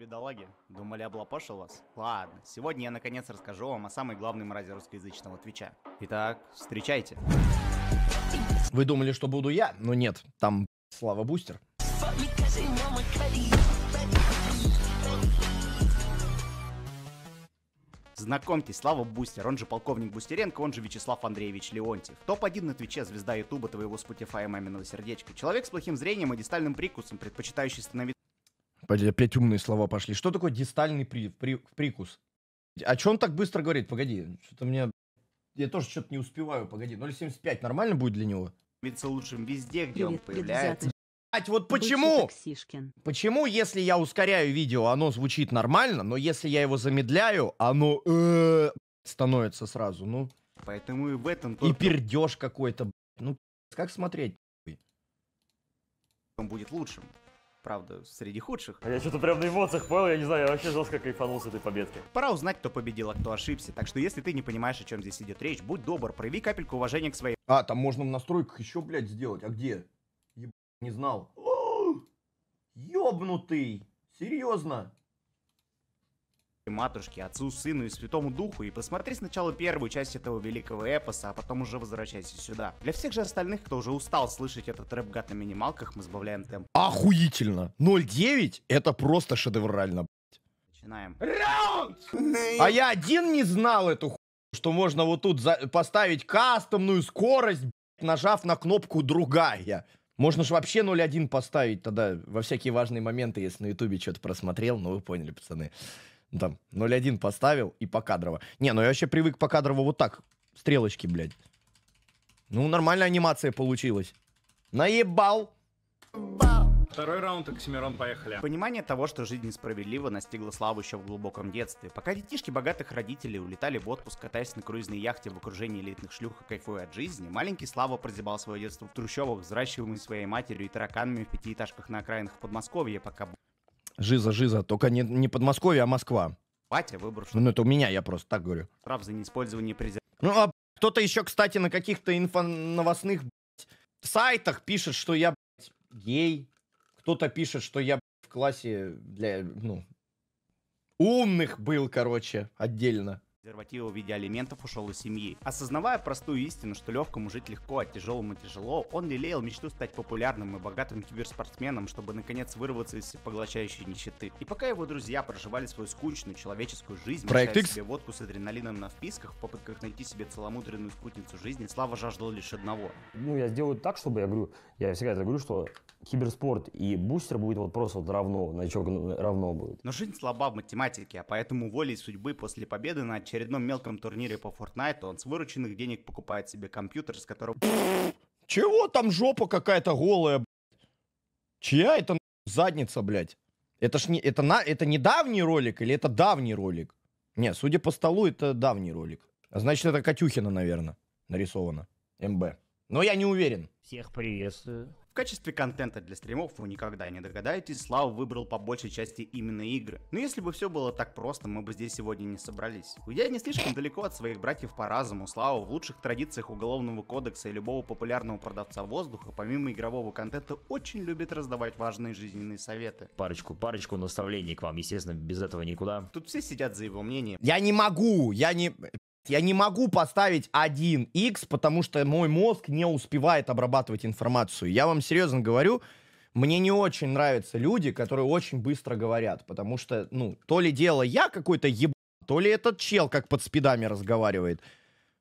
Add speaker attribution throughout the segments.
Speaker 1: бедолаги. Думали, облапошил вас? Ладно, сегодня я наконец расскажу вам о самой главной мразе русскоязычного Твича. Итак, встречайте.
Speaker 2: Вы думали, что буду я, но ну нет, там Слава Бустер.
Speaker 1: Знакомьтесь, Слава Бустер, он же полковник Бустеренко, он же Вячеслав Андреевич Леонтьев. Топ-1 на Твиче, звезда Ютуба, твоего Спутифа и маминого сердечка. Человек
Speaker 2: с плохим зрением и дистальным прикусом, предпочитающий становиться Опять умные слова пошли. Что такое дистальный при, при, прикус? О чем он так быстро говорит? Погоди, что-то мне... Я тоже что-то не успеваю, погоди. 0,75 нормально будет для него? Становится лучшим везде, где Привет, он появляется. Блять, вот почему? Почему, если я ускоряю видео, оно звучит нормально, но если я его замедляю, оно э, становится сразу, ну? Поэтому и в этом... И пердеж какой-то, ну, как смотреть?
Speaker 1: Он будет лучшим правда, среди
Speaker 2: худших. Я что-то прям на эмоциях понял, я
Speaker 1: не знаю, я вообще жестко кайфанул с этой победки. Пора узнать, кто победил, а кто ошибся. Так что если ты не понимаешь, о чем здесь
Speaker 2: идет речь, будь добр, прояви капельку уважения к своей... А, там можно в настройках еще, блядь, сделать. А где? Еб... Не знал. Ёбнутый! Серьезно?
Speaker 1: матушке, отцу, сыну и святому духу и посмотри сначала первую часть этого великого эпоса, а потом уже возвращайся сюда. Для всех же остальных, кто уже устал слышать этот рэп-гад на минималках, мы сбавляем темп.
Speaker 2: Охуительно! 0.9 это просто шедеврально, блядь. Начинаем.
Speaker 1: Раунд!
Speaker 2: А я один не знал эту ху... что можно вот тут за... поставить кастомную скорость, блядь, нажав на кнопку другая. Можно же вообще 0.1 поставить тогда во всякие важные моменты, если на ютубе что-то просмотрел, но ну, вы поняли, пацаны там 0-1 поставил и покадрово. Не, ну я вообще привык покадрово вот так. Стрелочки, блядь. Ну, нормальная анимация получилась. Наебал!
Speaker 1: Второй раунд, Оксимирон, поехали.
Speaker 2: Понимание того, что жизнь несправедлива,
Speaker 1: настигло Славу еще в глубоком детстве. Пока детишки богатых родителей улетали в отпуск, катаясь на круизной яхте в окружении элитных шлюх и кайфуя от жизни, маленький Слава прозябал свое детство в трущобах, взращиваемый своей матерью и тараканами в пятиэтажках на окраинах Подмосковья, пока
Speaker 2: Жиза, жиза. Только не, не Подмосковье, а Москва. Батя выброшен. Ну, это у меня, я просто так говорю. Прав за неиспользование презерватива. Ну, а кто-то еще, кстати, на каких-то инфоновостных сайтах пишет, что я, блядь, гей. Кто-то пишет, что я, блядь, в классе для, ну, умных был, короче, отдельно.
Speaker 1: Презерватива в виде алиментов ушел из семьи. Осознавая простую истину, что легкому жить легко, а тяжелому тяжело, он лелеял мечту стать популярным и богатым киберспортсменом, чтобы наконец вырваться из поглощающей нищеты. И пока его друзья проживали свою скучную человеческую жизнь, Проект X. себе водку с адреналином на вписках, в попытках найти себе целомудренную спутницу жизни, Слава жаждал лишь одного.
Speaker 3: Ну, я сделаю так, чтобы, я говорю, я всегда это говорю, что киберспорт и бустер будет вот просто вот равно, значок равно будет.
Speaker 1: Но жизнь слаба в математике, а поэтому волей судьбы после победы на очередном мелком турнире по Fortnite он с вырученных денег покупает себе
Speaker 2: компьютер, с которого... Чего там жопа какая-то голая, Чья это задница, блядь? Это ж не, это на, это недавний ролик или это давний ролик? Не, судя по столу, это давний ролик. А значит, это Катюхина, наверное, нарисована. МБ. Но я не уверен. Всех приветствую. В
Speaker 1: качестве контента для стримов вы никогда не догадаетесь, Слава выбрал по большей части именно игры. Но если бы все было так просто, мы бы здесь сегодня не собрались. Уйдя не слишком далеко от своих братьев по разуму, Слава в лучших традициях Уголовного кодекса и любого популярного продавца воздуха, помимо игрового контента, очень любит раздавать важные жизненные советы.
Speaker 3: Парочку, парочку наставлений к вам, естественно, без этого никуда. Тут все сидят за его мнением.
Speaker 2: Я не могу, я не... Я не могу поставить 1x, потому что мой мозг не успевает обрабатывать информацию. Я вам серьезно говорю, мне не очень нравятся люди, которые очень быстро говорят, потому что, ну, то ли дело я какой-то еб... то ли этот чел как под спидами разговаривает.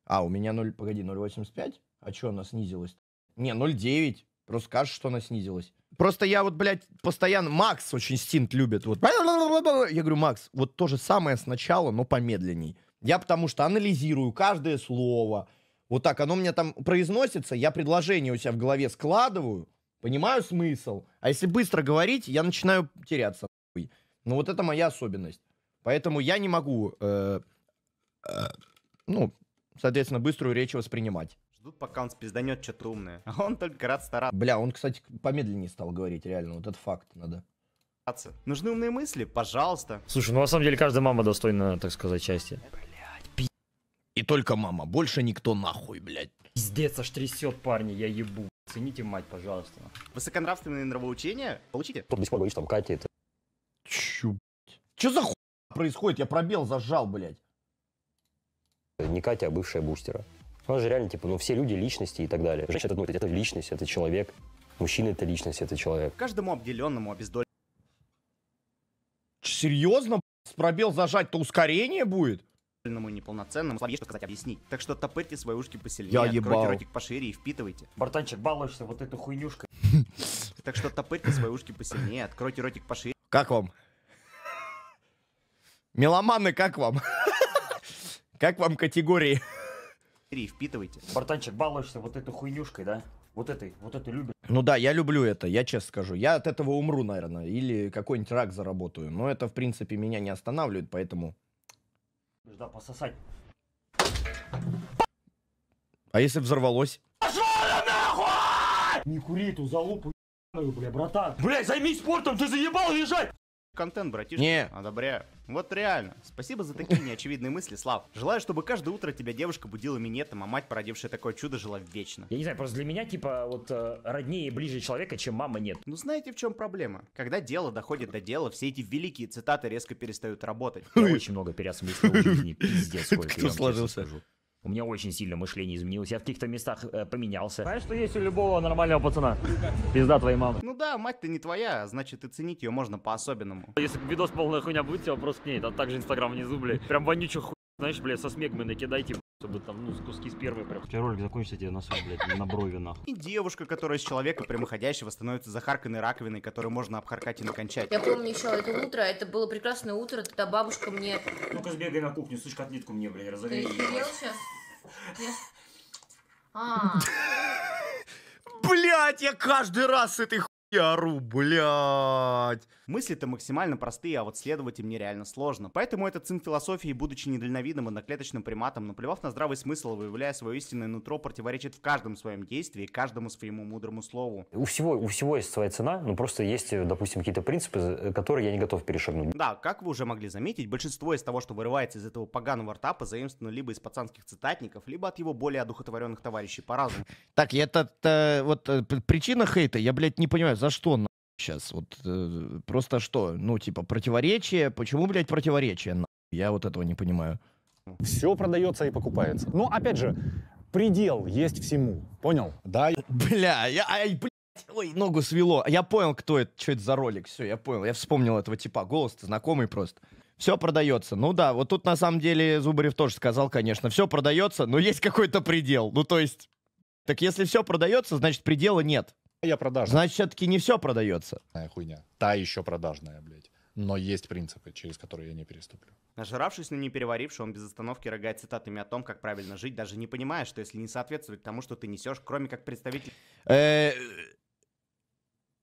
Speaker 2: А, у меня 0... Погоди, 0,85? А что она снизилась? -то? Не, 0,9. Просто скажешь, что она снизилась. Просто я вот, блядь, постоянно... Макс очень стинт любит. Вот. Я говорю, Макс, вот то же самое сначала, но помедленней. Я потому что анализирую каждое слово. Вот так оно мне там произносится, я предложение у себя в голове складываю, понимаю смысл. А если быстро говорить, я начинаю теряться. Ну вот это моя особенность. Поэтому я не могу, э, э, ну, соответственно, быструю речь воспринимать. Ждут, пока он спизданет что-то умное. А он только рад стараться. Бля, он, кстати, помедленнее стал говорить, реально. Вот это факт надо Нужны умные мысли? Пожалуйста.
Speaker 3: Слушай, ну на самом деле каждая мама достойна, так сказать, счастья. И только мама,
Speaker 2: больше никто нахуй, блядь. Пиздец, аж трясет, парни, я ебу. Цените мать, пожалуйста. Высоконравственные нравоучения получите.
Speaker 3: Тут до сих пор говоришь, там Катя это... Чё,
Speaker 2: блядь? Чё за хуй происходит? Я пробел зажал, блядь.
Speaker 3: Не Катя, а бывшая бустера. Она же реально, типа, ну все люди личности и так далее. Женщина, ну, это, это личность, это человек. Мужчина это личность, это человек.
Speaker 1: Каждому обделенному обездоленному.
Speaker 3: Серьезно?
Speaker 2: С пробел зажать-то ускорение будет?
Speaker 1: купленному неполноценному что сказать объяснить. Так что топырьте свои ушки посильнее, Я откройте ебал. ротик пошире и впитывайте. Бартанчик, балуешься вот эту хуйнюшкой.
Speaker 2: Так что топырьте свои ушки посильнее, откройте ротик пошире. Как вам? Меломаны, как вам? Как вам категории?
Speaker 3: и впитывайте. Бартанчик, балуешься вот этой хуйнюшкой, да? Вот этой, вот этой любишь.
Speaker 2: Ну да, я люблю это, я честно скажу. Я от этого умру, наверное, или какой-нибудь рак заработаю. Но это, в принципе, меня не останавливает, поэтому...
Speaker 3: Нужно пососать.
Speaker 2: А если взорвалось? Пошел
Speaker 3: нахуй! Не кури эту залупу, бля, братан. Бля, займись спортом, ты заебал лежать! контент, братишка. Не.
Speaker 1: Одобряю. Вот реально. Спасибо за такие неочевидные мысли, Слав. Желаю, чтобы каждое утро тебя девушка будила минетом, а мать, породившая такое чудо, жила вечно. Я не знаю, просто для меня, типа, вот э, роднее и ближе человека, чем мама нет. Ну знаете, в чем проблема? Когда дело доходит до дела, все эти великие цитаты резко
Speaker 3: перестают работать. очень много переосмыслил в
Speaker 2: жизни, пиздец, сколько я сложился.
Speaker 3: У меня очень сильно мышление изменилось. Я в каких-то местах э, поменялся. Знаешь, что есть у любого нормального пацана? Пизда твоей мамы. Ну да, мать-то не твоя, а значит и ценить ее можно по-особенному. Если видос полная хуйня будет, тебя вопрос к ней. Да также инстаграм внизу, блядь. Прям вонючий хуй знаешь, блядь, со смегмы накидайте, чтобы там, ну, куски с первой прям. Вчера ролик закончится тебе на свой, блядь, на брови нахуй. И девушка, которая с человека прямоходящего
Speaker 1: становится захарканной раковиной, которую можно обхаркать и накончать. Я помню
Speaker 2: еще это утро, это было прекрасное утро, тогда бабушка мне...
Speaker 3: Ну-ка сбегай на кухню, сучка, котлетку мне, блядь, разогрей. Ты
Speaker 2: сейчас? Я... А.
Speaker 3: Блять, я каждый
Speaker 1: раз с этой я рублять. Мысли-то максимально простые, а вот следовать им нереально сложно. Поэтому этот сын философии, будучи недальновидным одноклеточным приматом, наплевав на здравый смысл, выявляя свое истинное нутро, противоречит в каждом своем действии, каждому своему мудрому слову.
Speaker 3: У всего, у всего есть своя цена, но просто есть, допустим, какие-то принципы, которые я не готов перешагнуть.
Speaker 1: Да, как вы уже
Speaker 2: могли заметить,
Speaker 1: большинство из того, что вырывается из этого поганого ртапа, заимствовано либо из пацанских цитатников, либо от его более одухотворенных товарищей по разуму.
Speaker 2: Так, я этот, э, вот э, причина хейта, я, блядь, не понимаю за что на сейчас? Вот э, просто что? Ну, типа, противоречие. Почему, блядь, противоречие? На? Я вот этого не понимаю. Все продается и покупается. Но, ну, опять же, предел есть всему. Понял? Да. Бля, я... Ай, бля. Ой, ногу свело. Я понял, кто это, что это за ролик. Все, я понял. Я вспомнил этого типа. Голос-то знакомый просто. Все продается. Ну да, вот тут на самом деле Зубарев тоже сказал, конечно. Все продается, но есть какой-то предел. Ну то есть... Так если все продается, значит предела нет я продажная. Значит, все-таки не все продается. Хуйня. Та еще продажная, блядь. Но есть принципы, через которые я не переступлю.
Speaker 1: Нажравшись, но не переваривший, он без остановки рыгает цитатами о том, как правильно жить, даже не понимая, что если не соответствует тому, что ты несешь, кроме как представитель э,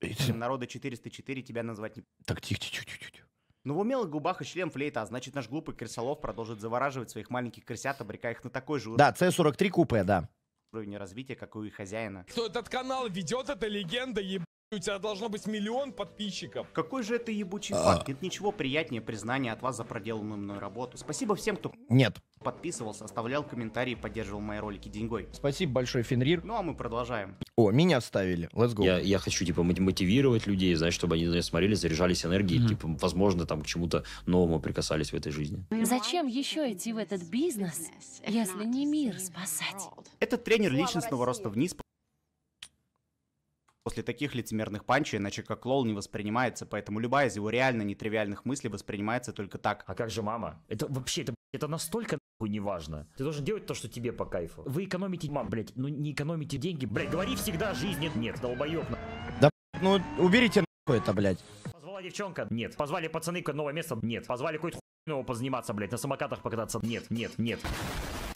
Speaker 1: э, народа 404, тебя назвать не...
Speaker 2: Так, тихо, тихо, тихо,
Speaker 1: тихо. Но ну, в умелых губах и член флейта, а значит наш глупый крысолов продолжит завораживать своих маленьких крысят, обрекая их на такой же... Да, С-43 купе, да уровня развития, как у их хозяина. Кто
Speaker 2: этот канал ведет, это легенда, еб...
Speaker 1: У тебя должно быть миллион подписчиков. Какой же это ебучий а. факт? Нет ничего приятнее признания от вас за проделанную мной работу. Спасибо всем, кто... Нет. Подписывался, оставлял комментарии поддерживал мои ролики деньгой. Спасибо большое, Фенрир. Ну а мы продолжаем.
Speaker 2: О, меня ставили. Let's go. Я, я хочу,
Speaker 3: типа, мотивировать людей, знаешь, чтобы они знаешь, смотрели, заряжались энергией, mm-hmm. типа, возможно, там к чему-то новому прикасались в этой жизни.
Speaker 2: Зачем еще идти в этот бизнес, если не мир
Speaker 1: спасать?
Speaker 3: Этот тренер личностного роста вниз После таких
Speaker 1: лицемерных панчей, иначе как лол, не воспринимается, поэтому любая из его реально нетривиальных мыслей воспринимается
Speaker 3: только так. А как же мама? Это вообще, это, это настолько нахуй неважно. Ты должен делать то, что тебе по кайфу. Вы экономите, мам, блядь, ну не экономите деньги. Блядь, говори всегда, жизнь нет, долбоёб. На...
Speaker 2: Да, ну уберите нахуй это, блядь.
Speaker 3: Позвала девчонка? Нет. Позвали пацаны, новое место? Нет. Позвали какой-то хуйного позаниматься, блядь, на самокатах покататься? Нет, нет, нет.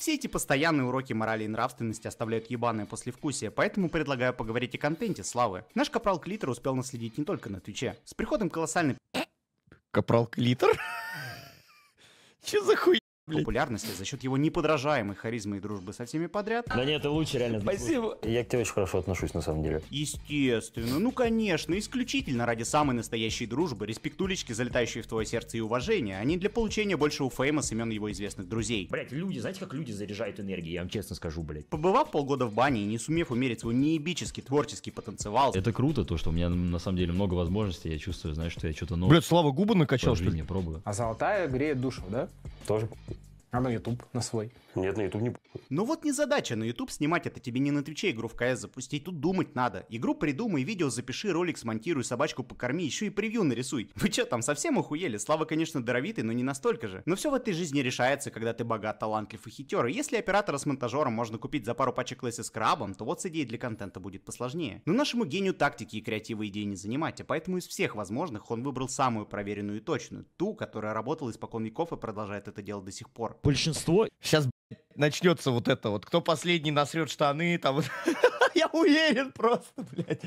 Speaker 3: Все эти постоянные
Speaker 1: уроки морали и нравственности оставляют ебаное послевкусие, поэтому предлагаю поговорить о контенте Славы. Наш капрал Клитер успел наследить не только на Твиче. С приходом колоссальной...
Speaker 2: Капрал Клитер?
Speaker 1: Че за хуй? популярности за счет его неподражаемой харизмы и дружбы со всеми подряд. Да нет, это лучше реально. Спасибо.
Speaker 3: Я к тебе очень хорошо отношусь, на самом деле. Естественно.
Speaker 1: Ну, конечно, исключительно ради самой настоящей дружбы, респектулечки, залетающие в твое сердце и уважение, а не для получения большего фейма с имен его известных друзей. Блять, люди, знаете, как люди заряжают энергией, я вам честно скажу, блять. Побывав полгода в бане и не сумев умерить свой неебический творческий потенциал. Это
Speaker 3: круто, то, что у меня на самом деле много возможностей, я чувствую, знаешь, что я что-то новое. Блять, Слава Губа накачал, что ли? пробую. А золотая греет душу, да? Тоже а на YouTube на свой. Нет, на YouTube не Ну вот
Speaker 1: не задача на YouTube снимать, это тебе не на Твиче игру в КС запустить, тут думать надо. Игру придумай, видео запиши, ролик смонтируй, собачку покорми, еще и превью нарисуй. Вы что там совсем охуели? Слава, конечно, даровитый, но не настолько же. Но все в этой жизни решается, когда ты богат, талантлив и хитер. И если оператора с монтажером можно купить за пару пачек лейса с крабом, то вот с идеей для контента будет посложнее. Но нашему гению тактики и креатива идеи не занимать, а поэтому из всех возможных он выбрал самую проверенную и точную, ту, которая работала испокон веков и продолжает это дело до сих пор.
Speaker 2: Большинство сейчас начнется вот это вот. Кто последний насрет штаны, там... Я уверен просто, блядь.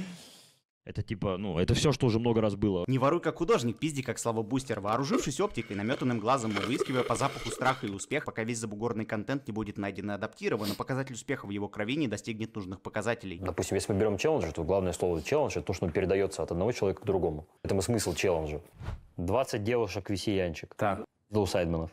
Speaker 3: Это типа, ну, это все, что уже много раз было. Не
Speaker 1: воруй как художник, пизди как Слава Бустер. Вооружившись оптикой, наметанным глазом мы выискивая по запаху страха и успех, пока весь забугорный контент не будет найден и адаптирован, и показатель успеха в его крови не достигнет нужных показателей.
Speaker 3: Допустим, ну, если мы берем челлендж, то главное слово челлендж – это то, что передается от одного человека к другому. Это и смысл челленджа. 20 девушек висеянчик. Так. Лоусайдманов.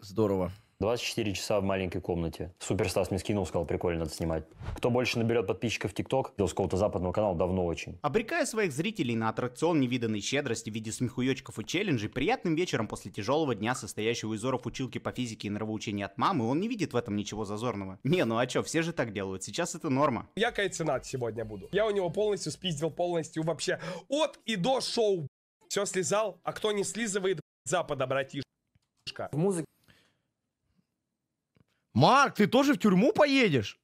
Speaker 3: Здорово. 24 часа в маленькой комнате. Суперстас мне скинул, сказал, прикольно, надо снимать. Кто больше наберет подписчиков в ТикТок, делал с какого-то западного канала давно очень.
Speaker 1: Обрекая своих зрителей на аттракцион невиданной щедрости в виде смехуёчков и челленджей, приятным вечером после тяжелого дня, состоящего из оров училки по физике и нравоучения от мамы, он не видит в этом ничего зазорного. Не, ну а чё, все же так делают, сейчас это норма.
Speaker 2: Я Кайценат сегодня буду. Я у него полностью спиздил, полностью вообще от и до шоу. Все слезал, а кто не слизывает, запада, братишка. В музыке Марк, ты тоже в тюрьму поедешь?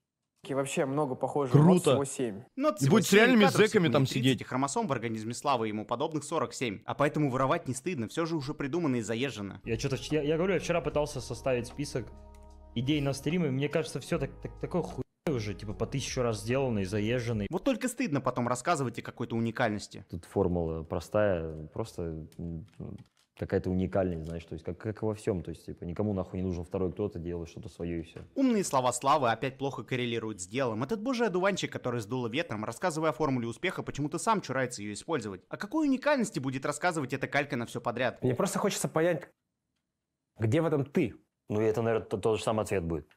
Speaker 2: И вообще много похожих. Круто. Всего 7. Но от Будет с реальными кадров, зэками там 30
Speaker 1: сидеть. хромосом в организме Славы ему подобных 47. А поэтому воровать не стыдно, все же уже придумано и заезжено.
Speaker 3: Я что-то, я, я говорю, я вчера пытался составить список идей на стримы, мне кажется, все так, так, такое хуй уже, типа, по тысячу раз сделанный, заезженный. Вот только стыдно потом рассказывать о какой-то уникальности. Тут формула простая, просто какая-то уникальность, знаешь, то есть как, как во всем, то есть типа никому нахуй не нужен второй кто-то, делает что-то свое и все.
Speaker 1: Умные слова Славы опять плохо коррелируют с делом. Этот божий одуванчик, который сдуло ветром, рассказывая о формуле успеха, почему-то сам чурается ее использовать. О какой уникальности будет рассказывать эта калька на все подряд? Мне просто хочется понять, где в этом ты? Ну и это, наверное, тот, тот же самый ответ будет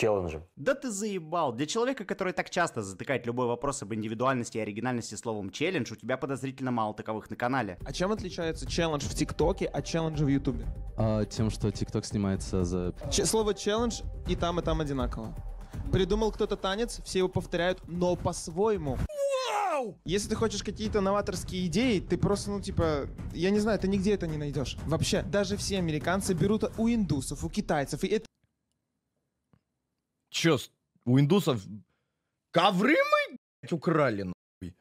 Speaker 1: челленджем. Да ты заебал. Для человека, который так часто затыкает любой вопрос об индивидуальности и оригинальности словом челлендж, у тебя подозрительно мало таковых на канале. А чем отличается челлендж в ТикТоке от челленджа в Ютубе? А, тем, что ТикТок снимается за... Ч- слово челлендж и там, и там одинаково. Придумал кто-то танец, все его повторяют, но по-своему. Вау! Если ты хочешь какие-то новаторские идеи, ты просто, ну, типа, я не знаю, ты нигде это не найдешь. Вообще, даже все американцы берут у индусов, у китайцев, и это
Speaker 2: Че, у индусов ковры мы, блядь, украли, нахуй?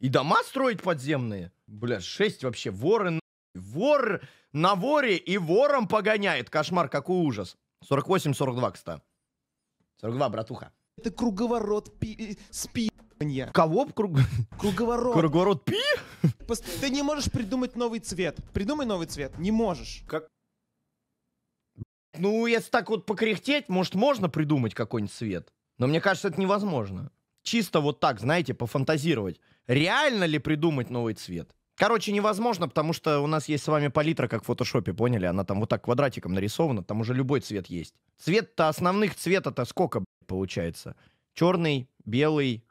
Speaker 2: И дома строить подземные? Бля, шесть вообще, воры, нахуй. Вор на воре и вором погоняет. Кошмар, какой ужас. 48-42, кстати. 42, братуха. Это круговорот пи... Э, спи***нья. Кого? Круг... Круговорот. Круговорот пи? Ты не можешь придумать новый цвет. Придумай новый цвет. Не можешь. Как ну, если так вот покряхтеть, может, можно придумать какой-нибудь цвет. Но мне кажется, это невозможно. Чисто вот так, знаете, пофантазировать. Реально ли придумать новый цвет? Короче, невозможно, потому что у нас есть с вами палитра, как в фотошопе, поняли? Она там вот так квадратиком нарисована, там уже любой цвет есть. Цвет-то, основных цвета-то сколько, блядь, получается? Черный, белый...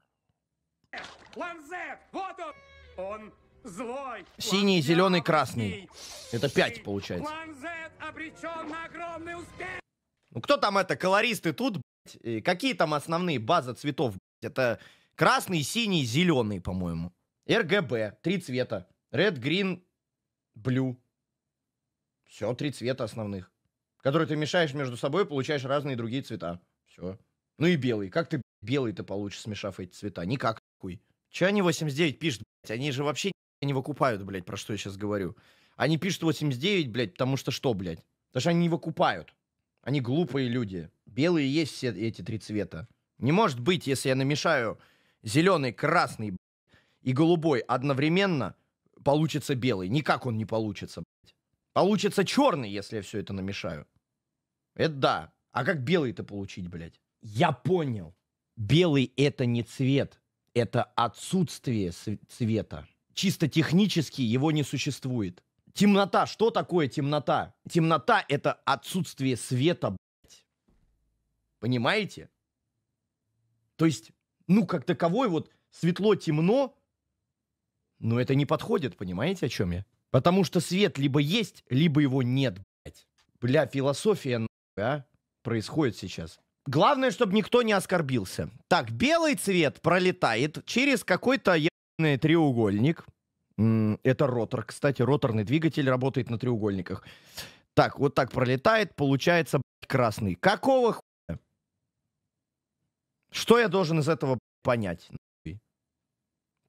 Speaker 2: Ланзет! Вот он! Он Злой. Синий, зеленый, красный. Это пять получается. Ну кто там это? Колористы тут, блядь. Какие там основные база цветов, блядь? Это красный, синий, зеленый, по-моему. РГБ. Три цвета. Red, Green, Blue. Все, три цвета основных. Которые ты мешаешь между собой, получаешь разные другие цвета. Все. Ну и белый. Как ты белый то получишь, смешав эти цвета? Никак, хуй. Че они 89 пишут, блядь? Они же вообще не выкупают, блядь, про что я сейчас говорю. Они пишут 89, блядь, потому что что, блядь? Потому что они не выкупают. Они глупые люди. Белые есть все эти три цвета. Не может быть, если я намешаю зеленый, красный и голубой одновременно, получится белый. Никак он не получится, блядь. Получится черный, если я все это намешаю. Это да. А как белый-то получить, блядь? Я понял. Белый — это не цвет. Это отсутствие цвета чисто технически его не существует. Темнота. Что такое темнота? Темнота — это отсутствие света, блядь. Понимаете? То есть, ну, как таковой вот светло-темно, но это не подходит, понимаете, о чем я? Потому что свет либо есть, либо его нет, блядь. Бля, философия, нахуй, а, происходит сейчас. Главное, чтобы никто не оскорбился. Так, белый цвет пролетает через какой-то треугольник. Это ротор, кстати, роторный двигатель работает на треугольниках. Так, вот так пролетает, получается красный. Какого хуя? Что я должен из этого понять?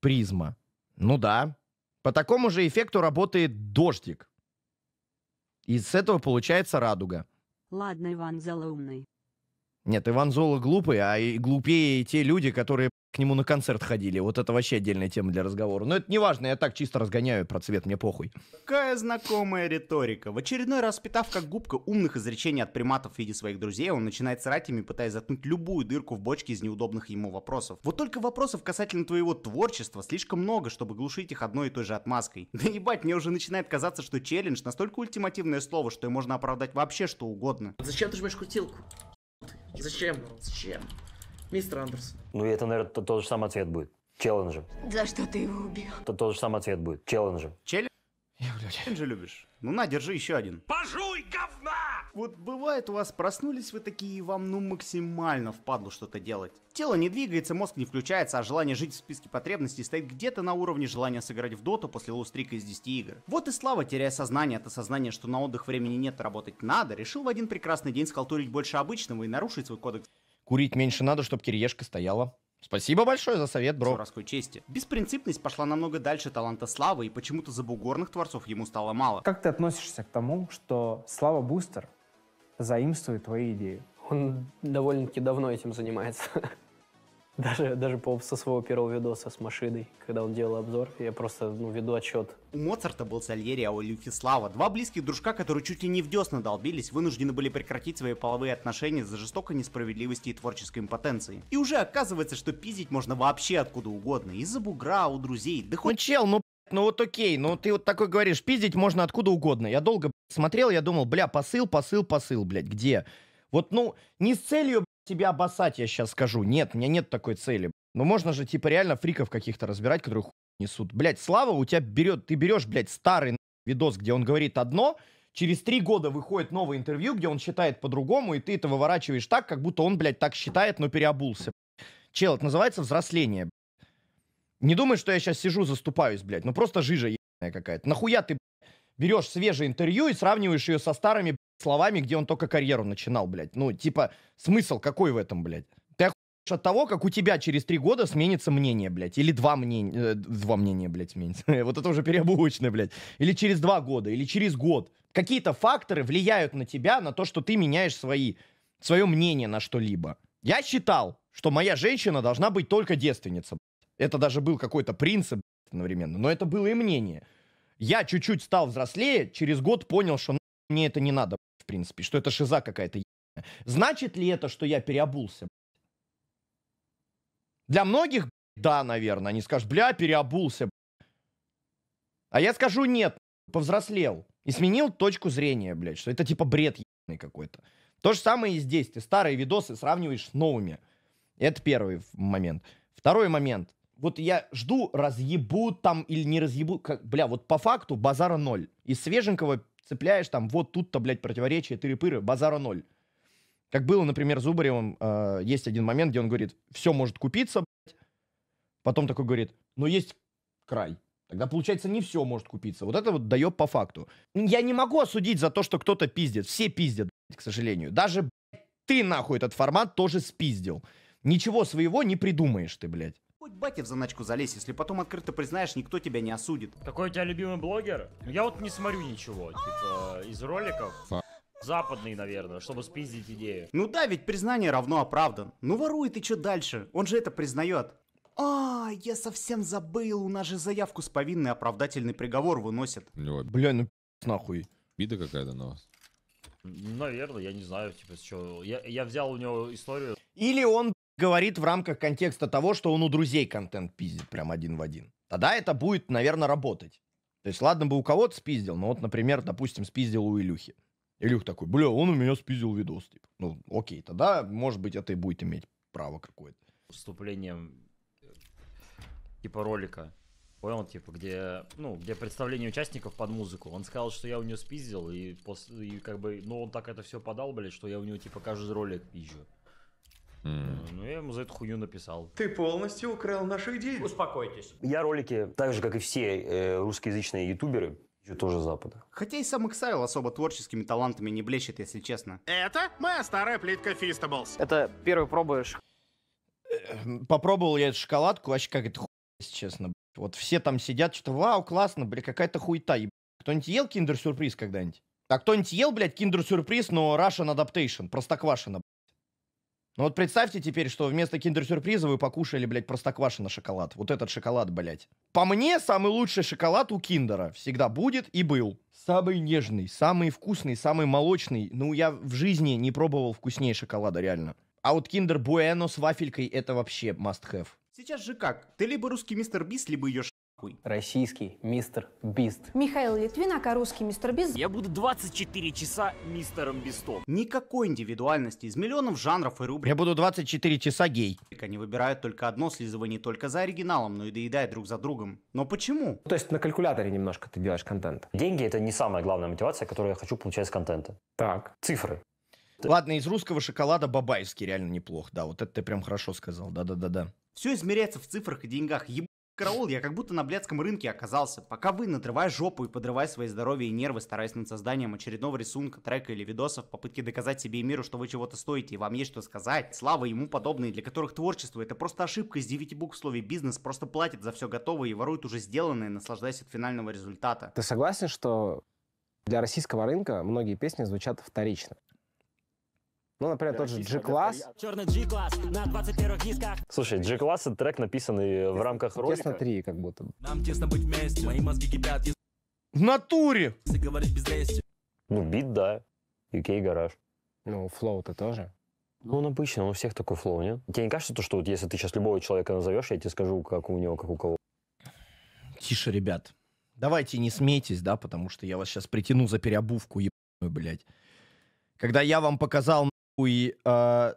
Speaker 2: Призма. Ну да. По такому же эффекту работает дождик. И с этого получается радуга.
Speaker 1: Ладно, Иван Залоумный.
Speaker 2: Нет, Иван Зола глупый, а и глупее те люди, которые к нему на концерт ходили. Вот это вообще отдельная тема для разговора. Но это не важно, я так чисто разгоняю про цвет, мне похуй.
Speaker 1: Какая знакомая риторика. В очередной раз, питав как губка умных изречений от приматов в виде своих друзей, он начинает срать ими, пытаясь заткнуть любую дырку в бочке из неудобных ему вопросов. Вот только вопросов касательно твоего творчества слишком много, чтобы глушить их одной и той же отмазкой. Да ебать, мне уже начинает казаться, что челлендж настолько ультимативное слово,
Speaker 3: что им можно оправдать вообще что угодно.
Speaker 2: Зачем ты жмешь крутилку? Зачем? Зачем? Мистер Андерсон.
Speaker 3: Ну, это, наверное, тот, тот же самый ответ будет. Челленджи.
Speaker 2: За что ты его убил?
Speaker 3: Тот, тот же самый ответ будет. Челленджи. Челленджи? Я, блядь. Челленджи любишь? Ну на, держи еще один.
Speaker 1: Пожуй, гов... Вот бывает у вас, проснулись вы такие, и вам ну максимально впадло что-то делать. Тело не двигается, мозг не включается, а желание жить в списке потребностей стоит где-то на уровне желания сыграть в доту после лустрика из 10 игр. Вот и Слава, теряя сознание от осознания, что на отдых времени нет, работать надо, решил в один прекрасный день схалтурить больше обычного и нарушить свой кодекс. Курить меньше надо, чтобы кириешка стояла. Спасибо большое за совет, бро. Сурасской чести. Беспринципность пошла намного дальше таланта Славы, и почему-то за бугорных творцов ему стало мало. Как ты относишься к тому, что
Speaker 2: Слава Бустер заимствует твои идеи. Он довольно-таки давно этим занимается. Даже, даже по, со своего первого видоса с машиной, когда он делал обзор,
Speaker 1: я просто ну, веду отчет. У Моцарта был Сальери, а у Люхислава два близких дружка, которые чуть ли не в десна долбились, вынуждены были прекратить свои половые отношения за жестокой несправедливости и творческой
Speaker 2: импотенции. И уже оказывается, что пиздить можно вообще откуда угодно, из-за бугра, у друзей, да хоть... Ну чел, ну ну вот окей, ну ты вот такой говоришь, пиздить можно откуда угодно. Я долго смотрел, я думал, бля, посыл, посыл, посыл, блядь, где? Вот, ну, не с целью блядь, тебя обоссать, я сейчас скажу. Нет, у меня нет такой цели. Блядь. Ну можно же, типа, реально фриков каких-то разбирать, которых несут. Блядь, Слава у тебя берет, ты берешь, блядь, старый видос, где он говорит одно, через три года выходит новое интервью, где он считает по-другому, и ты это выворачиваешь так, как будто он, блядь, так считает, но переобулся. Чел, это называется взросление. Не думай, что я сейчас сижу, заступаюсь, блядь. Ну просто жижа ебаная какая-то. Нахуя ты, берешь свежее интервью и сравниваешь ее со старыми блядь, словами, где он только карьеру начинал, блядь. Ну, типа, смысл какой в этом, блядь? Ты охуешь от того, как у тебя через три года сменится мнение, блядь. Или два мнения, э, два мнения, блядь, сменится. вот это уже переобувочное, блядь. Или через два года, или через год. Какие-то факторы влияют на тебя, на то, что ты меняешь свои, свое мнение на что-либо. Я считал, что моя женщина должна быть только девственница. Это даже был какой-то принцип одновременно, но это было и мнение. Я чуть-чуть стал взрослее, через год понял, что ну, мне это не надо, в принципе, что это шиза какая-то. Значит ли это, что я переобулся? Для многих, да, наверное, они скажут, бля, переобулся. А я скажу, нет, повзрослел. И сменил точку зрения, блядь, что это типа бред ебаный какой-то. То же самое и здесь. Ты старые видосы сравниваешь с новыми. Это первый момент. Второй момент вот я жду, разъебут там или не разъебут. Как, бля, вот по факту базара ноль. Из свеженького цепляешь там, вот тут-то, блядь, противоречие, тыры-пыры, базара ноль. Как было, например, с Зубаревым, э, есть один момент, где он говорит, все может купиться, блядь. Потом такой говорит, но есть край. Тогда, получается, не все может купиться. Вот это вот дает по факту. Я не могу осудить за то, что кто-то пиздит. Все пиздят, блядь, к сожалению. Даже, блядь, ты, нахуй, этот формат тоже спиздил. Ничего своего не придумаешь ты, блядь. Хоть батя в заначку залезь, если потом открыто признаешь, никто
Speaker 1: тебя не осудит.
Speaker 3: Какой у тебя любимый блогер? Ну, я вот не смотрю ничего, типа, из роликов. Западный, наверное, чтобы спиздить идею.
Speaker 1: Ну да, ведь признание равно оправдан. Ну ворует и что дальше? Он же это признает. А, я совсем забыл, у нас же заявку
Speaker 3: с повинной оправдательный приговор выносят.
Speaker 2: Бля, ну нахуй. Вида какая-то на ну. вас.
Speaker 3: Наверное, я не знаю, типа, с Я, я взял у него историю.
Speaker 2: Или он говорит в рамках контекста того, что он у друзей контент пиздит прям один в один. Тогда это будет, наверное, работать. То есть, ладно бы у кого-то спиздил, но вот, например, допустим, спиздил у Илюхи. Илюх такой, бля, он у меня спиздил видос, типа. Ну, окей, тогда, может быть, это и будет иметь право
Speaker 3: какое-то. Вступлением э, типа ролика, понял, типа, где, ну, где представление участников под музыку. Он сказал, что я у него спиздил, и, после, и как бы, ну, он так это все подал, блядь, что я у него, типа, каждый ролик пизжу. Э, ну, я ему за эту хуйню написал. Ты полностью украл нашу идею. Успокойтесь. Я ролики, так же, как и все э, русскоязычные ютуберы, еще тоже Запада. Хотя и сам Иксайл особо творческими
Speaker 1: талантами не блещет, если честно. Это моя старая плитка Фистаблс. Это первый пробуешь.
Speaker 2: Попробовал я эту шоколадку, вообще как это хуйня, если честно. Вот все там сидят, что то вау, классно, бля, какая-то хуйта. Еб... Кто-нибудь ел киндер-сюрприз когда-нибудь? А кто-нибудь ел, блядь, киндер-сюрприз, но Russian Adaptation, простоквашина, ну вот представьте теперь, что вместо киндер-сюрприза вы покушали, блядь, простоквашино шоколад. Вот этот шоколад, блядь. По мне, самый лучший шоколад у киндера всегда будет и был. Самый нежный, самый вкусный, самый молочный. Ну, я в жизни не пробовал вкуснее шоколада, реально. А вот киндер Буэно с вафелькой это вообще must have. Сейчас же как? Ты либо русский мистер Бис, либо ее хуй. Российский мистер Бист. Михаил Литвинак, а русский мистер Бист. Я буду 24
Speaker 1: часа мистером Бистом. Никакой индивидуальности из миллионов жанров и рубрик.
Speaker 2: Я буду 24 часа гей.
Speaker 1: Они выбирают только одно слизывание только за оригиналом, но и доедают друг за другом.
Speaker 3: Но почему? То есть на калькуляторе немножко ты делаешь контент. Деньги это не самая главная мотивация, которую я хочу получать с контента.
Speaker 2: Так. Цифры. Ладно, из русского шоколада бабаевский реально неплох. Да, вот это ты прям хорошо сказал. Да-да-да-да. Все измеряется в цифрах и деньгах. Еб караул, я как будто на блядском
Speaker 1: рынке оказался. Пока вы, надрывая жопу и подрывая свои здоровье и нервы, стараясь над созданием очередного рисунка, трека или видосов, попытки доказать себе и миру, что вы чего-то стоите и вам есть что сказать, слава ему подобные, для которых творчество это просто ошибка из девяти букв в слове «бизнес», просто платит за все готовое и ворует уже сделанное, наслаждаясь от финального результата. Ты согласен, что для российского рынка многие песни
Speaker 3: звучат вторично?
Speaker 1: Ну, например, тот же G-класс.
Speaker 3: Черный G-класс на 21 дисках. Слушай, G-класс это трек, написанный в рамках ролика. Тесно 3, как будто. Нам тесно быть вместе, мои мозги кипят. В натуре! Ну, бит, да. И гараж. Ну, флоу-то тоже. Ну, он обычный, он у всех такой флоу, нет? Тебе не кажется, то, что вот если ты сейчас любого человека назовешь, я тебе скажу, как у него, как у кого?
Speaker 2: Тише, ребят. Давайте не смейтесь, да, потому что я вас сейчас притяну за переобувку ебаную, блядь. Когда я вам показал хуй э, а,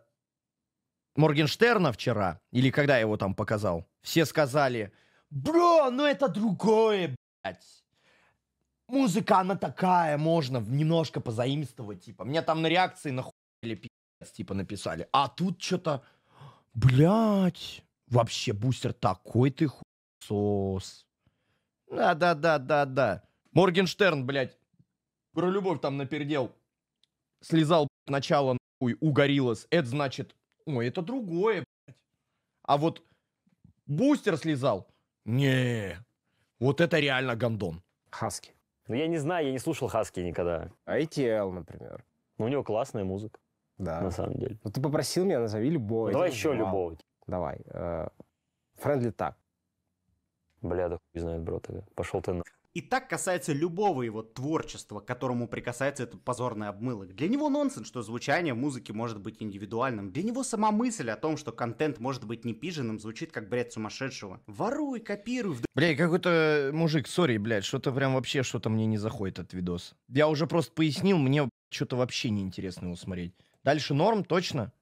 Speaker 2: Моргенштерна вчера, или когда я его там показал, все сказали, бро, ну это другое, блядь. Музыка, она такая, можно немножко позаимствовать, типа. Мне там на реакции нахуй пи***ц, типа, написали. А тут что-то, блядь, вообще бустер такой ты хуйсос. Да-да-да-да-да. Моргенштерн, блядь, про любовь там напердел. Слезал, блядь, начало хуй у Гориллас, это значит, ой, это другое, блядь. А вот бустер слезал, не, вот это реально гондон. Хаски. Ну, я не знаю, я не слушал Хаски никогда. ITL,
Speaker 3: а например. Ну, у него классная музыка. Да. На самом деле. Ну, ты попросил меня, назови любого. Ну, давай еще называл. любого. Давай. Френдли э, так. Бля, да хуй знает, бро, тогда. Пошел ты на...
Speaker 1: И так касается любого его творчества, к которому прикасается этот позорный обмылок. Для него нонсенс, что звучание музыки может быть индивидуальным. Для него сама мысль о том, что контент может быть не пиженным, звучит как бред сумасшедшего. Воруй, копируй. Вд...
Speaker 2: Бля, какой-то мужик, сори, блядь, что-то прям вообще что-то мне не заходит от видос. Я уже просто пояснил, мне что-то вообще неинтересно его смотреть. Дальше норм, точно?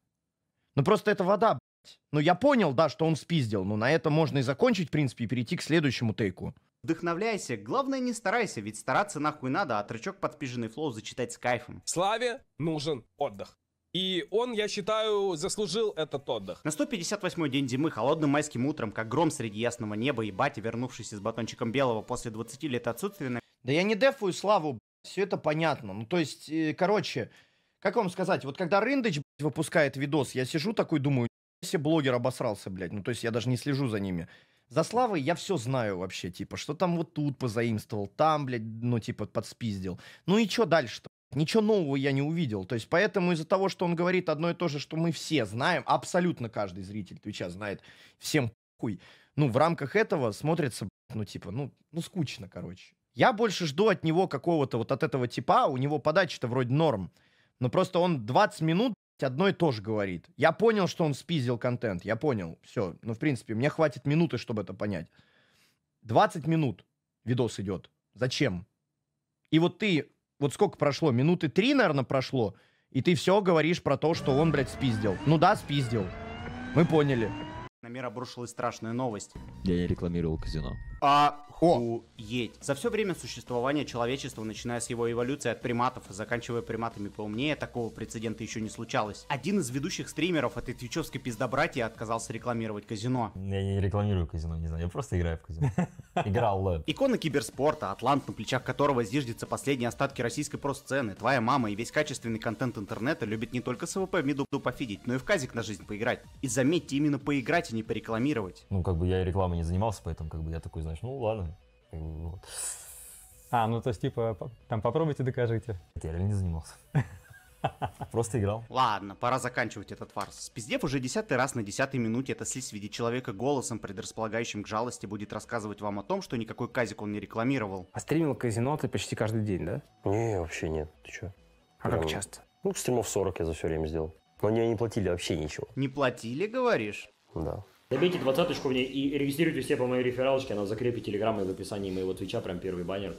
Speaker 2: Ну просто это вода, блядь. Ну я понял, да, что он спиздил, но на этом можно и закончить, в принципе, и перейти к следующему тейку.
Speaker 1: Вдохновляйся, главное не старайся, ведь стараться нахуй надо, а тречок подпиженный флоу зачитать с кайфом.
Speaker 2: Славе нужен
Speaker 1: отдых. И он, я считаю, заслужил этот отдых. На 158 день зимы, холодным майским утром, как гром среди ясного неба и батя, вернувшийся с батончиком
Speaker 2: белого после 20 лет отсутствия... Да я не дефую славу, все это понятно. Ну, то есть, э, короче, как вам сказать, вот когда Рындыч, выпускает видос, я сижу такой, думаю, все блогер обосрался, блядь. Ну, то есть я даже не слежу за ними за Славой я все знаю вообще, типа, что там вот тут позаимствовал, там, блядь, ну, типа, подспиздил. Ну и что дальше-то? Ничего нового я не увидел. То есть, поэтому из-за того, что он говорит одно и то же, что мы все знаем, абсолютно каждый зритель Твича знает, всем хуй. Ну, в рамках этого смотрится, ну, типа, ну, ну скучно, короче. Я больше жду от него какого-то вот от этого типа, у него подача-то вроде норм. Но просто он 20 минут одно и то же говорит. Я понял, что он спиздил контент, я понял, все. Ну, в принципе, мне хватит минуты, чтобы это понять. 20 минут видос идет. Зачем? И вот ты, вот сколько прошло? Минуты три, наверное, прошло. И ты все говоришь про то, что он, блядь, спиздил. Ну да, спиздил. Мы поняли.
Speaker 1: На мир обрушилась страшная новость.
Speaker 3: Я не рекламировал казино.
Speaker 2: А
Speaker 1: Охуеть. За все время существования человечества, начиная с его эволюции от приматов заканчивая приматами поумнее, такого прецедента еще не случалось. Один из ведущих стримеров этой твичевской пиздобратья отказался рекламировать казино.
Speaker 3: Я не рекламирую казино, не знаю, я просто играю в казино. Играл.
Speaker 1: Икона киберспорта, атлант, на плечах которого зиждется последние остатки российской просцены, твоя мама и весь качественный контент интернета любит не только СВП миду пофидить, но и в казик на жизнь поиграть. И заметьте, именно поиграть, а не порекламировать.
Speaker 3: Ну, как бы я рекламой не занимался, поэтому как бы я такой, знаешь, значит, ну ладно. Вот. А, ну то есть типа там попробуйте докажите. Я реально не занимался. Просто играл.
Speaker 1: Ладно, пора заканчивать этот фарс. Спиздев уже десятый раз на десятой минуте, это слизь в виде человека голосом, предрасполагающим к жалости, будет рассказывать вам о том, что никакой казик он не рекламировал.
Speaker 3: А стримил казино ты почти каждый день, да? Не, вообще нет. Ты чё? А Прям... как часто? Ну, стримов 40 я за все время сделал. Но мне не платили вообще ничего. Не платили, говоришь? Да. Добейте двадцаточку в ней и регистрируйте все по моей рефералочке, она в закрепе в описании моего твича, прям первый баннер.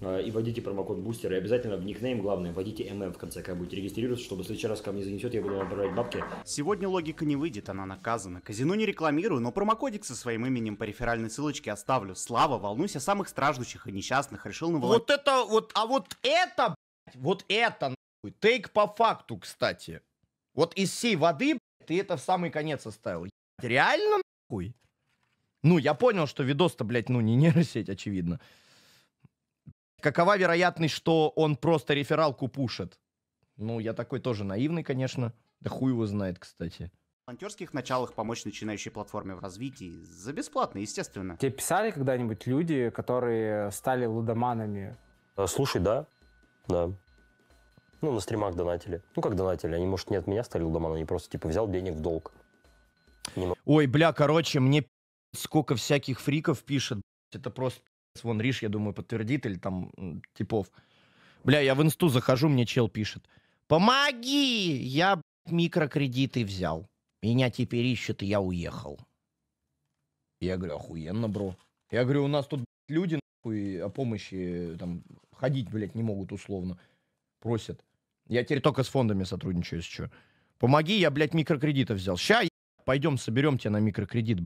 Speaker 3: А, и вводите промокод бустер, и обязательно в никнейм, главное, вводите ММ в конце, как будете регистрироваться, чтобы в следующий раз ко мне занесет, я буду вам отправлять бабки. Сегодня логика не выйдет, она
Speaker 1: наказана. Казино не рекламирую, но промокодик со своим именем по реферальной ссылочке оставлю. Слава, волнуйся,
Speaker 2: самых страждущих и несчастных решил на наволочь. Вот это, вот, а вот это, вот это, нахуй, тейк по факту, кстати. Вот из всей воды, ты это в самый конец оставил. Реально нахуй? Ну, я понял, что видос-то, блядь, ну, не нейросеть, очевидно. Какова вероятность, что он просто рефералку пушит? Ну, я такой тоже наивный, конечно. Да хуй его знает, кстати.
Speaker 1: В волонтерских началах помочь начинающей платформе в развитии. За бесплатно, естественно. Тебе писали когда-нибудь люди, которые стали лудоманами?
Speaker 3: А, слушай, да. Да. Ну, на стримах донатили. Ну, как донатили, они, может, не от меня стали лудоманами, они просто, типа, взял денег в долг.
Speaker 2: Ой, бля, короче, мне сколько всяких фриков пишет. Это просто вон Риш, я думаю, подтвердит, или там типов. Бля, я в инсту захожу, мне чел пишет. Помоги! Я микрокредиты взял. Меня теперь ищут, и я уехал. Я говорю, охуенно, бро. Я говорю, у нас тут люди нахуй о помощи там ходить, блядь, не могут условно. Просят. Я теперь только с фондами сотрудничаю, если что. Помоги, я, блядь, микрокредитов взял. Ща, Пойдем, соберем тебя на микрокредит.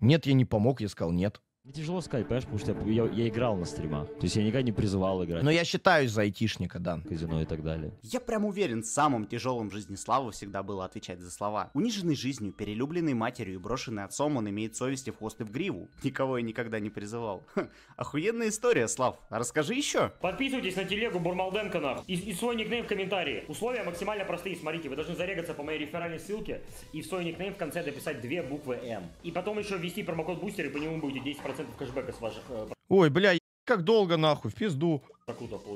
Speaker 2: Нет, я не помог, я сказал нет. Мне тяжело сказать, понимаешь, потому что я, я играл на стримах. То есть я никогда не призывал играть. Но ну, я считаюсь за айтишника, да. Казино и так далее.
Speaker 1: Я прям уверен, самым тяжелым в жизни Славы всегда было отвечать за слова. Униженный жизнью, перелюбленный матерью и брошенный отцом, он имеет совести в хвост и в гриву. Никого я никогда не призывал. Ха, хм, охуенная история, Слав. А расскажи еще.
Speaker 3: Подписывайтесь на телегу Бурмалденко, нах. И, и свой никнейм в комментарии. Условия максимально простые, смотрите. Вы должны зарегаться по моей реферальной ссылке и в свой никнейм в конце дописать две буквы М. И потом еще ввести промокод бустер, и по нему будете 10% процентов кэшбэка с ваших... Э,
Speaker 2: Ой, бля, как долго нахуй, в пизду.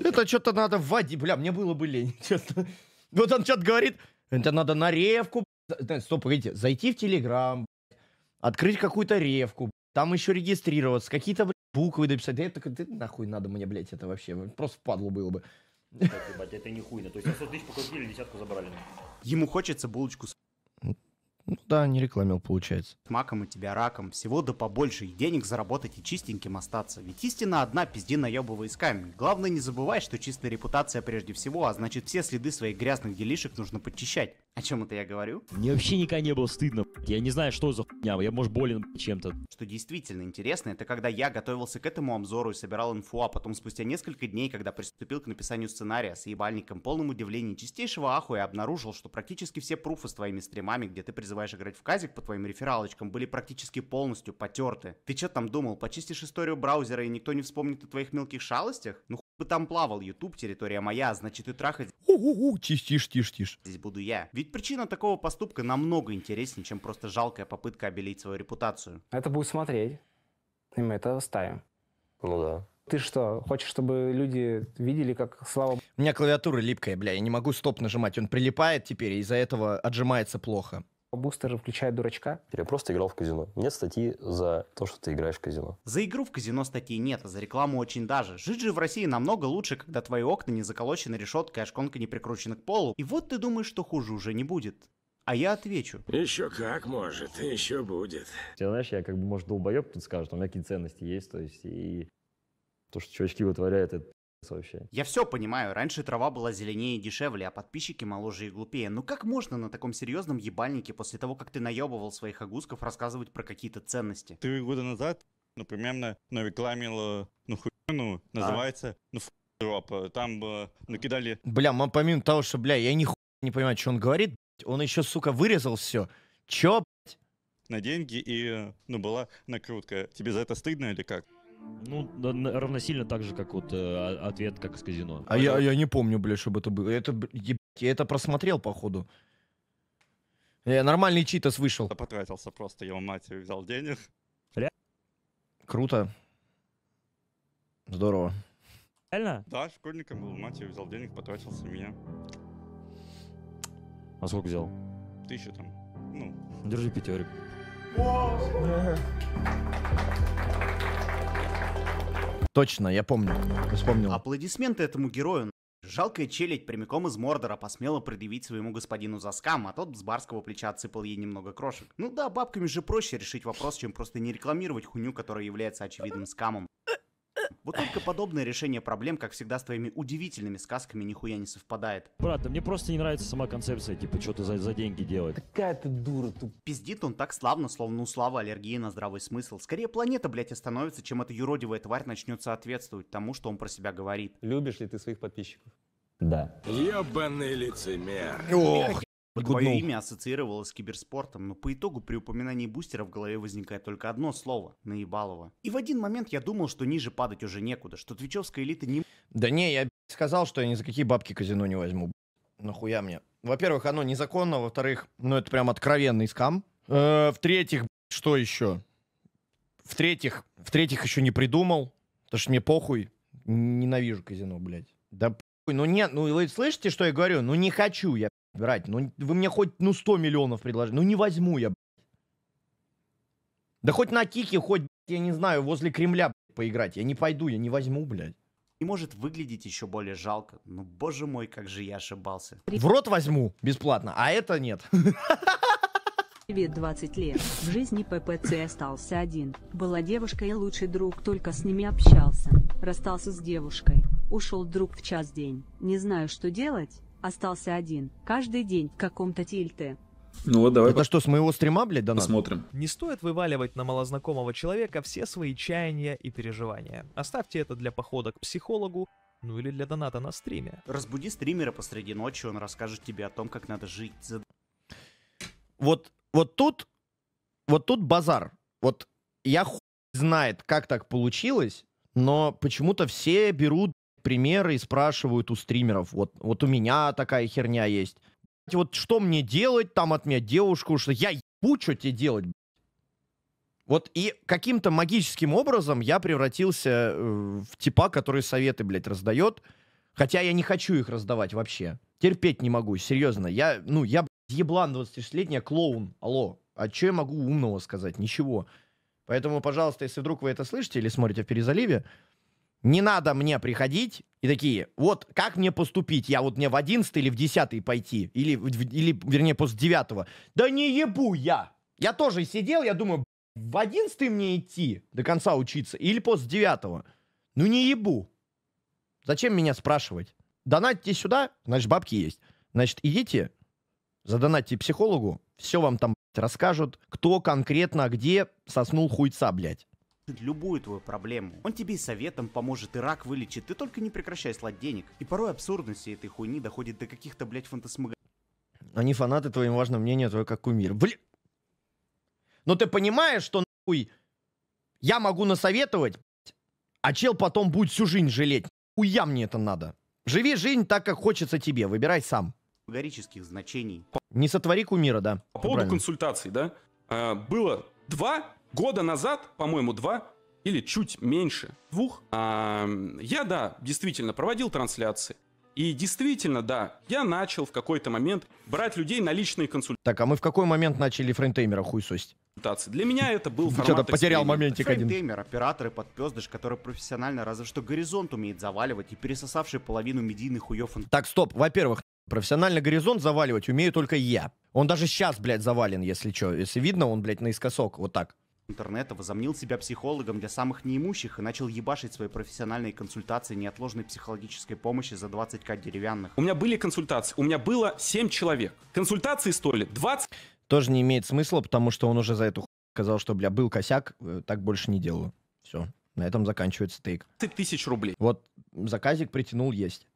Speaker 2: Это что-то надо вводить, бля, мне было бы лень, честно. Вот он что-то говорит, это надо на ревку, стоп, погодите, зайти в Телеграм, открыть какую-то ревку, там еще регистрироваться, какие-то, буквы дописать. Да это, это нахуй надо мне, блять, это вообще, просто падло было бы.
Speaker 3: Это, это не хуйно, то есть 700 тысяч покупили, десятку забрали.
Speaker 2: Ему хочется булочку с ну да, не рекламил, получается.
Speaker 1: Маком у тебя раком, всего да побольше, и денег заработать, и чистеньким остаться. Ведь истина одна, пизди наебывай с камень. Главное не забывай, что чистая репутация прежде всего, а значит все следы своих грязных делишек нужно подчищать. О чем это я говорю?
Speaker 3: Мне вообще никогда не было стыдно. Я не знаю, что за хуйня. Я, может, болен
Speaker 1: чем-то. Что действительно интересно, это когда я готовился к этому обзору и собирал инфу, а потом спустя несколько дней, когда приступил к написанию сценария с ебальником, полным удивлением чистейшего ахуя, обнаружил, что практически все пруфы с твоими стримами, где ты призываешь играть в казик по твоим рефералочкам, были практически полностью потерты. Ты что там думал, почистишь историю браузера и никто не вспомнит о твоих мелких шалостях? Ну бы там плавал YouTube, территория моя, а значит и трахать... У-у-у, тише, тише, тише, тише. Здесь буду я. Ведь причина такого поступка намного интереснее, чем просто жалкая попытка обелить свою репутацию. Это будет смотреть. И мы это ставим. Ну да. Ты что, хочешь, чтобы люди видели, как Слава...
Speaker 2: У меня клавиатура липкая, бля, я не могу стоп нажимать. Он прилипает теперь, и из-за этого отжимается плохо. Бустер включает дурачка.
Speaker 3: Я просто играл в казино. Нет статьи за то, что ты играешь в казино.
Speaker 2: За игру в казино статьи нет, а
Speaker 1: за рекламу очень даже. Жить же в России намного лучше, когда твои окна не заколочены решеткой, а шконка не прикручена к полу. И вот ты думаешь, что хуже уже не будет. А я отвечу. Еще как может, еще будет.
Speaker 3: Ты знаешь, я как бы, может, долбоеб тут скажет, у меня какие ценности есть, то есть, и то, что чувачки вытворяют, это вообще.
Speaker 1: Я все понимаю, раньше трава была зеленее и дешевле, а подписчики моложе и глупее. Ну как можно на таком серьезном ебальнике после того, как ты наебывал своих агусков, рассказывать про какие-то ценности? Три года назад, ну примерно, ну
Speaker 2: хуй, ну называется,
Speaker 1: а? ну дроп. Там э, накидали...
Speaker 2: Бля, мам, помимо того, что, бля, я нихуя не понимаю, что он говорит, он еще, сука, вырезал все. Чё блядь?
Speaker 3: На деньги и, э, ну, была накрутка. Тебе за это стыдно или как?
Speaker 2: Ну, равносильно так же, как вот э, ответ, как с казино. А я, я не помню, бля, чтобы это было. Это, еб... я это просмотрел, походу. Я нормальный читас вышел. Я потратился просто, я у матери взял денег. Ре... Круто. Здорово.
Speaker 3: Реально? Да, школьником был, матери взял денег, потратился меня. А сколько взял? Тысячу там. Ну. Держи пятерик.
Speaker 2: Точно, я помню. вспомнил.
Speaker 1: Аплодисменты этому герою. Жалкая челядь прямиком из Мордора посмела предъявить своему господину за скам, а тот с барского плеча отсыпал ей немного крошек. Ну да, бабками же проще решить вопрос, чем просто не рекламировать хуйню, которая является очевидным скамом. Вот только подобное решение проблем, как всегда, с твоими удивительными сказками нихуя не совпадает.
Speaker 3: Брат, да мне просто не нравится сама концепция, типа, что ты за, за деньги делать. Какая ты дура, ты... Пиздит он так
Speaker 1: славно, словно у Славы аллергия на здравый смысл. Скорее планета, блядь, остановится, чем эта юродивая тварь начнет соответствовать тому, что он про себя говорит. Любишь ли ты своих подписчиков? Да. Ёбаный лицемер. Ох, вот Good твое no. имя ассоциировалось с киберспортом, но по итогу при упоминании бустера в голове возникает только одно слово – наебалово. И в один момент я думал, что ниже падать
Speaker 2: уже некуда, что твичевская элита не... Да не, я сказал, что я ни за какие бабки казино не возьму. Нахуя мне? Во-первых, оно незаконно, во-вторых, ну это прям откровенный скам. Э, в-третьих, что еще? В-третьих, в-третьих, еще не придумал, потому что мне похуй. Ненавижу казино, блядь. Да похуй, ну нет, ну вы слышите, что я говорю? Ну не хочу я Брать, ну вы мне хоть ну 100 миллионов предложите. Ну не возьму я, Да хоть на Тике, хоть, я не знаю, возле Кремля поиграть. Я не пойду, я не возьму, блядь. И может выглядеть еще более жалко. Ну, боже мой, как же я ошибался. В рот возьму бесплатно, а это нет.
Speaker 1: Привет, 20 лет. В жизни ППЦ остался один. Была девушка и лучший друг, только с ними общался. Расстался с девушкой. Ушел друг в час день. Не знаю, что делать остался один, каждый день в каком-то тильте.
Speaker 2: Ну вот давай. Это пос... что, с моего стрима, блядь, да Посмотрим.
Speaker 1: Не стоит вываливать на малознакомого человека все свои чаяния и переживания. Оставьте это для похода к психологу, ну или для доната на стриме. Разбуди стримера посреди ночи, он расскажет тебе о том, как надо жить.
Speaker 2: Вот, вот тут, вот тут базар. Вот я хуй знает, как так получилось, но почему-то все берут примеры и спрашивают у стримеров. Вот, вот у меня такая херня есть. Вот что мне делать там от меня девушку, что я ебу, что тебе делать, вот и каким-то магическим образом я превратился э, в типа, который советы, блядь, раздает. Хотя я не хочу их раздавать вообще. Терпеть не могу, серьезно. Я, ну, я, блядь, еблан 26-летний, клоун. Алло, а что я могу умного сказать? Ничего. Поэтому, пожалуйста, если вдруг вы это слышите или смотрите в Перезаливе, не надо мне приходить и такие, вот как мне поступить? Я вот мне в 11 или в 10 пойти? Или, или вернее, после 9 Да не ебу я! Я тоже сидел, я думаю, в 11 мне идти до конца учиться или после 9 Ну не ебу. Зачем меня спрашивать? Донатьте сюда, значит, бабки есть. Значит, идите, задонатьте психологу, все вам там блядь, расскажут, кто конкретно где соснул хуйца, блядь
Speaker 1: любую твою проблему. Он тебе и советом поможет, и рак вылечит, ты только не прекращай слать денег. И порой абсурдность всей этой хуйни доходит до каких-то,
Speaker 2: блядь, фантасмаг... Они фанаты твоим важным мнением, твое как кумир. Блин! Но ну, ты понимаешь, что нахуй я могу насоветовать, а чел потом будет всю жизнь жалеть. Уя мне это надо. Живи жизнь так, как хочется тебе. Выбирай сам.
Speaker 1: Горических значений.
Speaker 2: Не сотвори кумира, да. По поводу
Speaker 1: консультаций, да? А, было два года назад, по-моему, два или чуть меньше двух, а, я, да, действительно проводил трансляции. И действительно, да, я начал в какой-то момент брать людей на личные консультации.
Speaker 2: Так, а мы в какой момент начали фреймтеймера хуйсость?
Speaker 1: Для меня это был формат Что-то потерял моментик один. Фреймтеймер, оператор и подпездыш, который профессионально разве что горизонт умеет заваливать и пересосавший половину медийных хуёв.
Speaker 2: Так, стоп, во-первых, профессионально горизонт заваливать умею только я. Он даже сейчас, блядь, завален, если что. Если видно, он, блядь, наискосок, вот так интернета возомнил себя психологом для самых неимущих и начал ебашить свои
Speaker 1: профессиональные консультации неотложной психологической помощи за 20к деревянных.
Speaker 2: У меня были консультации, у меня было 7 человек. Консультации стоили 20... Тоже не имеет смысла, потому что он уже за эту хуйню сказал, что, бля, был косяк, э, так больше не делаю. Все, на этом заканчивается стейк. тысяч рублей. Вот заказик притянул есть.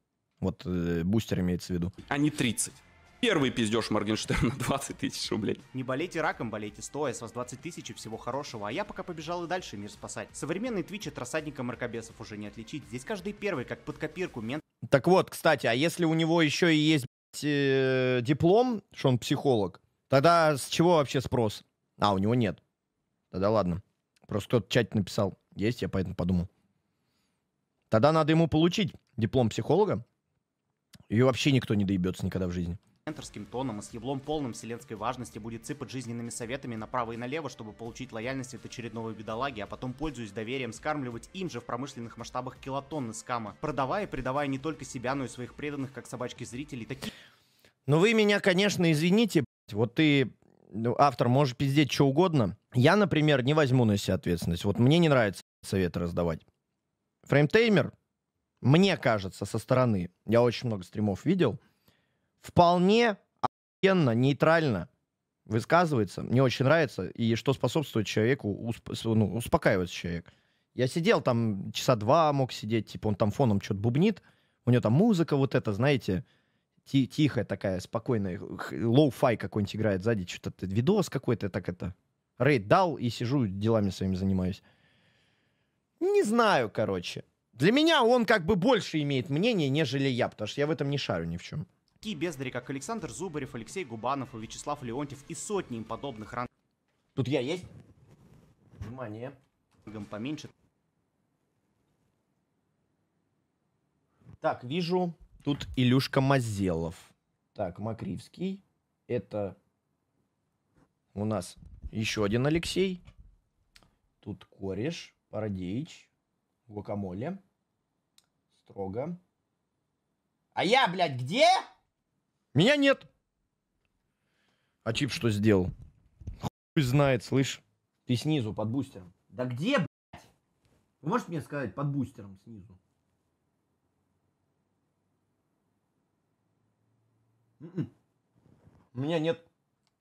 Speaker 2: Вот э, бустер имеется в виду. А
Speaker 1: не 30. Первый пиздеж Моргенштерна 20 тысяч рублей. Не болейте раком, болейте стоя, с вас 20 тысяч и всего хорошего, а я пока побежал и дальше мир спасать. Современный твич от рассадника мракобесов уже не отличить, здесь каждый первый, как под копирку, мент...
Speaker 2: Так вот, кстати, а если у него еще и есть э, диплом, что он психолог, тогда с чего вообще спрос? А, у него нет. Тогда ладно. Просто кто-то в написал. Есть, я поэтому подумал. Тогда надо ему получить диплом психолога. И вообще никто не доебется никогда в жизни
Speaker 1: менторским тоном и с еблом полным вселенской важности будет цепать жизненными советами направо и налево, чтобы получить лояльность от очередного бедолаги, а потом, пользуясь доверием, скармливать им же в промышленных масштабах килотонны скама, продавая и предавая не только себя, но и своих преданных, как собачки зрителей, такие...
Speaker 2: Ну вы меня, конечно, извините, вот ты ну, автор может пиздеть что угодно. Я, например, не возьму на себя ответственность. Вот мне не нравится советы раздавать. Фреймтеймер, мне кажется, со стороны, я очень много стримов видел, вполне охуенно, нейтрально высказывается. Мне очень нравится. И что способствует человеку, усп ну, успокаивается человек. Я сидел там часа два, мог сидеть, типа он там фоном что-то бубнит. У него там музыка вот эта, знаете, тихая такая, спокойная, лоу-фай какой-нибудь играет сзади, что-то видос какой-то, так это, рейд дал, и сижу, делами своими занимаюсь. Не знаю, короче. Для меня он как бы больше имеет мнение, нежели я, потому что я в этом не шарю ни в чем. Такие
Speaker 1: бездари, как Александр Зубарев, Алексей Губанов и Вячеслав Леонтьев и сотни им подобных ран... Тут я есть? Внимание. Поменьше.
Speaker 2: Так, вижу, тут Илюшка Мазелов. Так, Макривский. Это у нас еще один Алексей. Тут кореш, Парадеич, Гуакамоле, Строго. А я, блядь, где? Меня нет. А чип что сделал? Хуй знает, слышь. Ты снизу, под бустером. Да где, блядь? Вы можете мне сказать, под бустером снизу?
Speaker 1: М-м. У меня нет.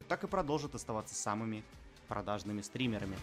Speaker 1: Так и продолжат оставаться самыми продажными стримерами.